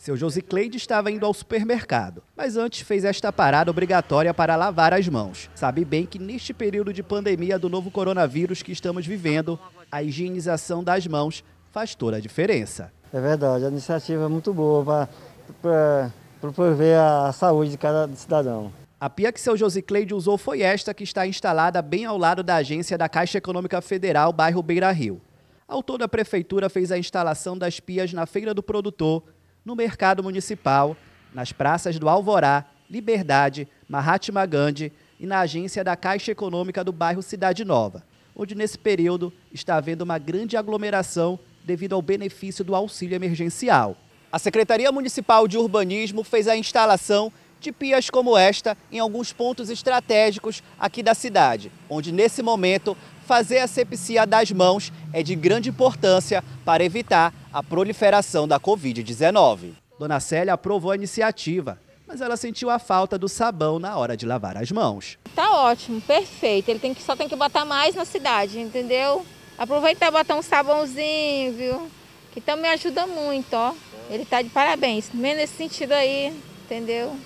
Seu Josicleide estava indo ao supermercado, mas antes fez esta parada obrigatória para lavar as mãos. Sabe bem que neste período de pandemia do novo coronavírus que estamos vivendo, a higienização das mãos faz toda a diferença. É verdade, a iniciativa é muito boa para promover a saúde de cada cidadão. A pia que seu Josicleide usou foi esta que está instalada bem ao lado da agência da Caixa Econômica Federal, bairro Beira Rio. Ao todo, a prefeitura fez a instalação das pias na Feira do Produtor no mercado municipal, nas praças do Alvorá, Liberdade, Mahatma Gandhi e na agência da Caixa Econômica do bairro Cidade Nova, onde nesse período está havendo uma grande aglomeração devido ao benefício do auxílio emergencial. A Secretaria Municipal de Urbanismo fez a instalação de pias como esta em alguns pontos estratégicos aqui da cidade, onde nesse momento fazer a sepsia das mãos é de grande importância para evitar a proliferação da Covid-19. Dona Célia aprovou a iniciativa, mas ela sentiu a falta do sabão na hora de lavar as mãos. Tá ótimo, perfeito. Ele tem que, só tem que botar mais na cidade, entendeu? Aproveitar e botar um sabãozinho, viu? Que também ajuda muito, ó. Ele tá de parabéns, menos nesse sentido aí, entendeu?